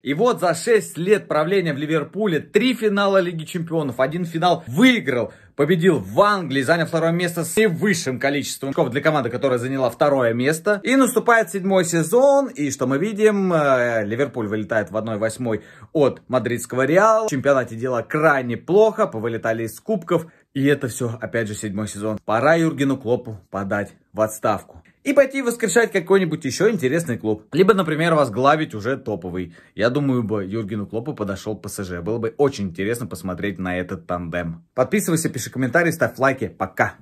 И вот за 6 лет правления в Ливерпуле три финала Лиги Чемпионов, один финал выиграл, победил в Англии, занял второе место с наивысшим количеством очков для команды, которая заняла второе место. И наступает седьмой сезон, и что мы видим, э, Ливерпуль вылетает в 1-8 от мадридского Реала. В чемпионате дела крайне плохо, повылетали из кубков, и это все, опять же, седьмой сезон. Пора Юргену Клопу подать в отставку и пойти воскрешать какой-нибудь еще интересный клуб. Либо, например, возглавить уже топовый. Я думаю, бы Юргену Клопу подошел ПСЖ. Было бы очень интересно посмотреть на этот тандем. Подписывайся, пиши комментарии, ставь лайки. Пока!